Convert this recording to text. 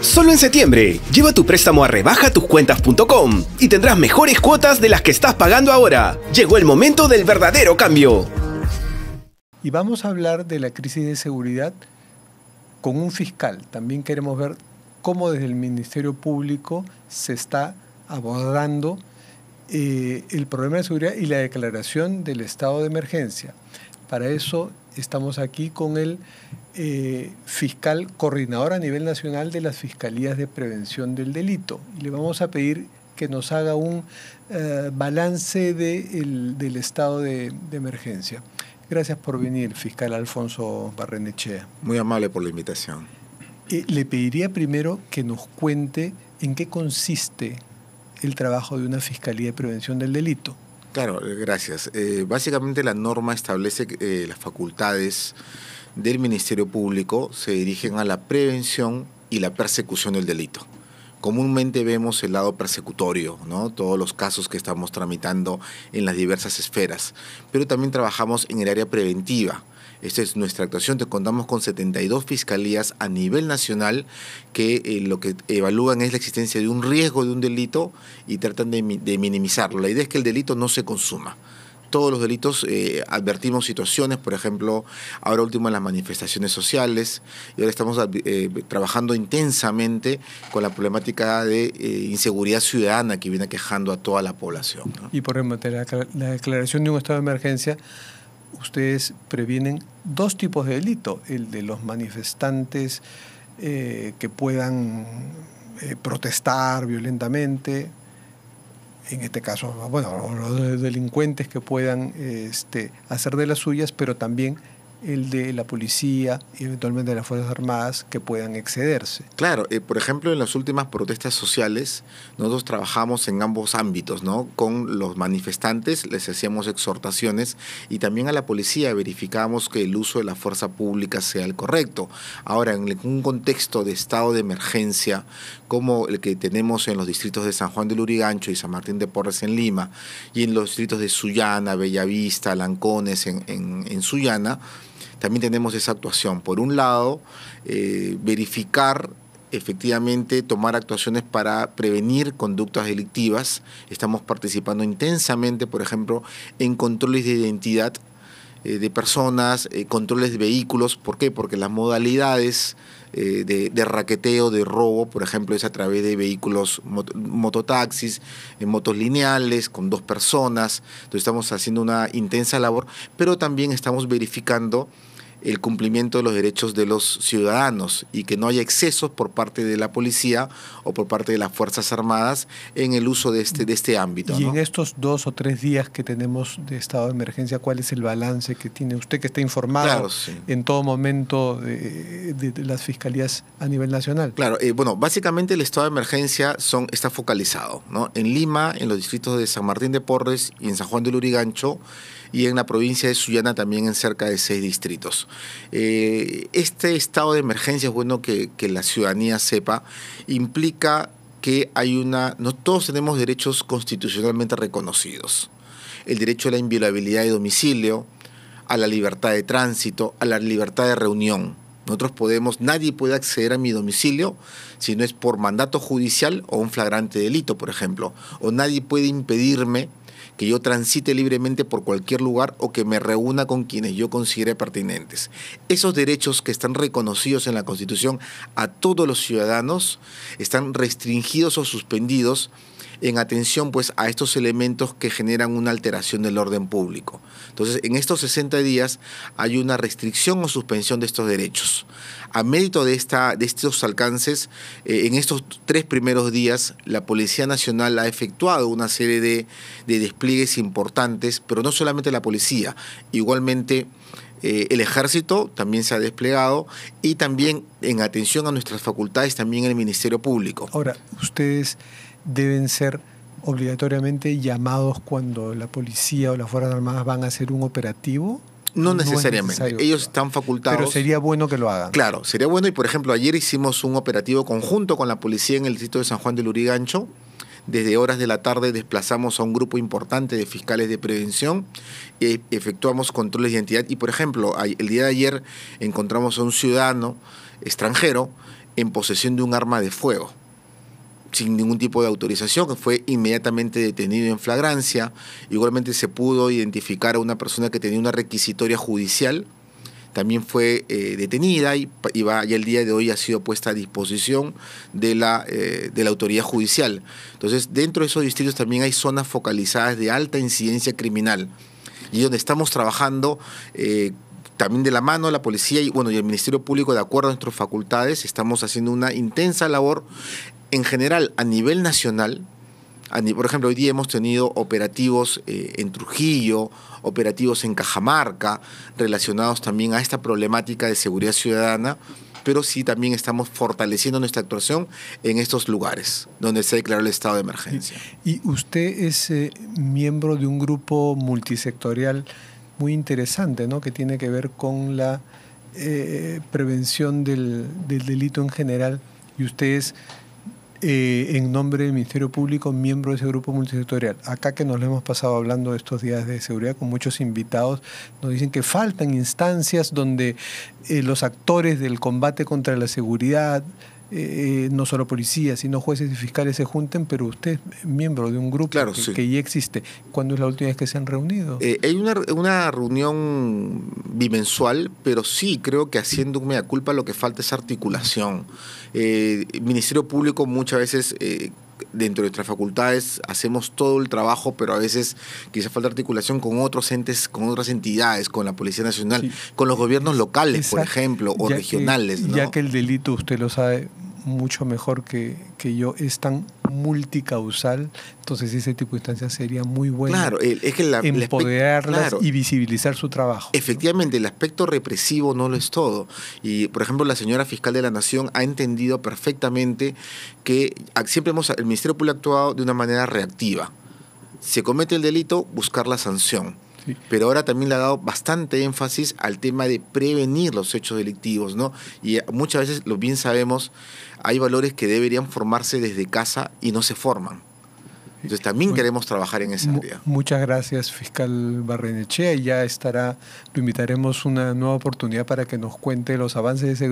Solo en septiembre, lleva tu préstamo a rebaja rebajatuscuentas.com y tendrás mejores cuotas de las que estás pagando ahora. Llegó el momento del verdadero cambio. Y vamos a hablar de la crisis de seguridad con un fiscal. También queremos ver cómo desde el Ministerio Público se está abordando eh, el problema de seguridad y la declaración del estado de emergencia. Para eso estamos aquí con el eh, fiscal coordinador a nivel nacional de las Fiscalías de Prevención del Delito. Y le vamos a pedir que nos haga un eh, balance del estado de, emergencia. Gracias por venir, fiscal Alfonso Barrenechea. Muy amable por la invitación. le pediría primero que nos cuente en qué consiste el trabajo de una Fiscalía de Prevención del Delito. Claro, eh, gracias. Eh, básicamente la norma establece que eh, las facultades del Ministerio Público se dirigen a la prevención y la persecución del delito comúnmente vemos el lado persecutorio, ¿no? todos los casos que estamos tramitando en las diversas esferas, pero también trabajamos en el área preventiva. Esta es nuestra actuación. contamos con 72 fiscalías a nivel nacional que eh, lo que evalúan es la existencia de un riesgo de un delito y tratan de minimizarlo. La idea es que el delito no se consuma todos los delitos eh, advertimos situaciones, por ejemplo, ahora último en las manifestaciones sociales, y ahora estamos eh, trabajando intensamente con la problemática de eh, inseguridad ciudadana que viene quejando a toda la población. Y por rematar, la, declaración de un estado de emergencia, ustedes previenen dos tipos de delitos, el de los manifestantes que puedan protestar violentamente en este caso, bueno, los delincuentes que puedan este, hacer de las suyas, pero también el de la policía y eventualmente de las Fuerzas Armadas que puedan excederse. Claro, eh, por ejemplo, en las últimas protestas sociales, nosotros trabajamos en ambos ámbitos, ¿no? Con los manifestantes les hacíamos exhortaciones y también a la policía verificamos que el uso de la fuerza pública sea el correcto. Ahora, en un contexto de estado de emergencia como el que tenemos en los distritos de San Juan del Lurigancho y San Martín de Porres en Lima, y en los distritos de Sullana, Bellavista, Lancones en, en, en Sullana, también tenemos esa actuación. Por un lado, eh, verificar efectivamente tomar actuaciones para prevenir conductas delictivas. Estamos participando intensamente, por ejemplo, en controles de identidad eh, de personas, eh, controles de vehículos. ¿Por qué? Porque las modalidades eh, de, raqueteo, de robo, por ejemplo, es a través de vehículos mototaxis, en motos lineales, con dos personas. Entonces estamos haciendo una intensa labor, pero también estamos verificando el cumplimiento de los derechos de los ciudadanos y que no haya excesos por parte de la policía o por parte de las Fuerzas Armadas en el uso de este, de este ámbito. Y en estos dos o tres días que tenemos de estado de emergencia, ¿cuál es el balance que tiene usted que está informado en todo momento de, las fiscalías a nivel nacional? Claro, eh, bueno, básicamente el estado de emergencia son, está focalizado ¿no? en Lima, en los distritos de San Martín de Porres y en San Juan de Lurigancho y en la provincia de Sullana también en cerca de seis distritos. Eh, este estado de emergencia, es bueno que, la ciudadanía sepa, implica que hay una, no todos tenemos derechos constitucionalmente reconocidos. El derecho a la inviolabilidad de domicilio, a la libertad de tránsito, a la libertad de reunión. Nosotros podemos, nadie puede acceder a mi domicilio si no es por mandato judicial o un flagrante delito, por ejemplo. O nadie puede impedirme que yo transite libremente por cualquier lugar o que me reúna con quienes yo considere pertinentes. Esos derechos que están reconocidos en la Constitución a todos los ciudadanos están restringidos o suspendidos en atención pues a estos elementos que generan una alteración del orden público. Entonces, en estos 60 días hay una restricción o suspensión de estos derechos. A mérito de, esta, de estos alcances, eh, en estos tres primeros días, la Policía Nacional ha efectuado una serie de, despliegues importantes, pero no solamente la policía, igualmente... Eh, el ejército también se ha desplegado y también en atención a nuestras facultades también el Ministerio Público. Ahora, ustedes deben ser obligatoriamente llamados cuando la policía o las Fuerzas Armadas van a hacer un operativo no, necesariamente. Ellos están facultados. Pero sería bueno que lo hagan. Claro, sería bueno. Y por ejemplo, ayer hicimos un operativo conjunto con la policía en el distrito de San Juan de Lurigancho. Desde horas de la tarde desplazamos a un grupo importante de fiscales de prevención y efectuamos controles de identidad. Y por ejemplo, el día de ayer encontramos a un ciudadano extranjero en posesión de un arma de fuego sin ningún tipo de autorización, fue inmediatamente detenido en flagrancia. Igualmente se pudo identificar a una persona que tenía una requisitoria judicial, también fue eh, detenida y, y, el día de hoy ha sido puesta a disposición de la, eh, de la autoridad judicial. Entonces, dentro de esos distritos también hay zonas focalizadas de alta incidencia criminal y donde estamos trabajando. Eh, también de la mano la policía y bueno y el ministerio público de acuerdo a nuestras facultades estamos haciendo una intensa labor en general, a nivel nacional, por ejemplo, hoy día hemos tenido operativos eh, en Trujillo, operativos en Cajamarca, relacionados también a esta problemática de seguridad ciudadana, pero sí también estamos fortaleciendo nuestra actuación en estos lugares donde se declaró el estado de emergencia. Y usted es eh, miembro de un grupo multisectorial muy interesante, ¿no? Que tiene que ver con la eh, prevención del, del delito en general. Y ustedes. Eh, en nombre del Ministerio Público, miembro de ese grupo multisectorial. Acá que nos lo hemos pasado hablando estos días de seguridad con muchos invitados, nos dicen que faltan instancias donde eh, los actores del combate contra la seguridad, eh, no solo policías, sino jueces y fiscales se junten, pero usted es miembro de un grupo que, ya existe. ¿Cuándo es la última vez que se han reunido? Eh, hay una, una, reunión bimensual, pero sí creo que haciendo un mea culpa lo que falta es articulación. Eh, Ministerio Público muchas veces dentro de nuestras facultades hacemos todo el trabajo, pero a veces quizás falta articulación con otros entes, con otras entidades, con la Policía Nacional, con los gobiernos locales, por ejemplo, o regionales. Ya que el delito, usted lo sabe mucho mejor que, que, yo, es tan multicausal, entonces ese tipo de instancias sería muy buena claro, es que empoderarlas y visibilizar su trabajo. Efectivamente, el aspecto represivo no lo es todo. Y, por ejemplo, la señora fiscal de la Nación ha entendido perfectamente que siempre hemos, el Ministerio Público ha actuado de una manera reactiva. Se comete el delito, buscar la sanción pero ahora también le ha dado bastante énfasis al tema de prevenir los hechos delictivos, ¿no? Y eh, muchas veces, lo bien sabemos, hay valores que deberían formarse desde casa y no se forman. Entonces también queremos trabajar en esa área. Muchas gracias, fiscal Barrenechea. Y ya estará, lo invitaremos una nueva oportunidad para que nos cuente los avances de ese